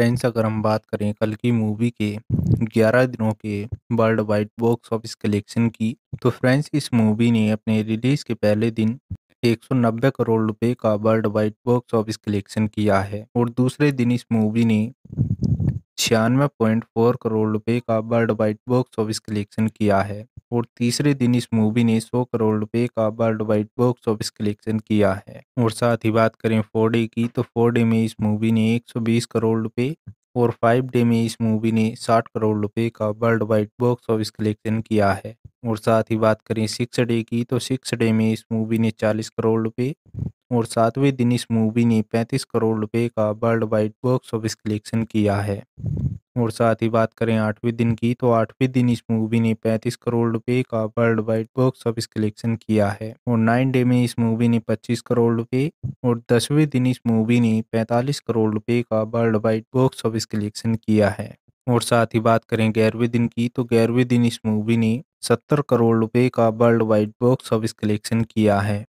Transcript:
friends अगर हम बात करें कल की मूवी के 11 दिनों के world wide box office collection की तो फ्रेंड्स इस मूवी ने अपने रिलीज के पहले दिन 190 करोड़ रुपए का world wide box office collection किया है और दूसरे दिन इस मूवी ने छियानवे पॉइंट फोर करोड़ रुपए का world wide box office collection किया है और तीसरे दिन इस मूवी ने 100 करोड़ रुपए का world wide box office collection किया है और साथ ही बात करें फोर डे की तो फोर डे में इस मूवी ने 120 करोड़ रुपए और फाइव डे में इस मूवी ने 60 करोड़ रुपए का world wide box office collection किया है और साथ ही बात करें सिक्स डे की तो सिक्स डे में इस मूवी ने चालीस करोड़ रुपए और सातवें दिन इस मूवी ने पैंतीस करोड़ रुपए का world wide box office collection किया है और साथ ही बात करें आठवें दिन की तो आठवें दिन इस मूवी ने 35 करोड़ रुपए का world wide box office collection किया है और नाइन डे में इस मूवी ने 25 करोड़ रुपए और दसवें दिन इस मूवी ने 45 करोड़ रुपए का world wide box office collection किया है और साथ ही बात करें ग्यारहवें दिन की तो ग्यारहवें दिन इस मूवी ने सत्तर करोड़ रुपए का world wide box office collection किया है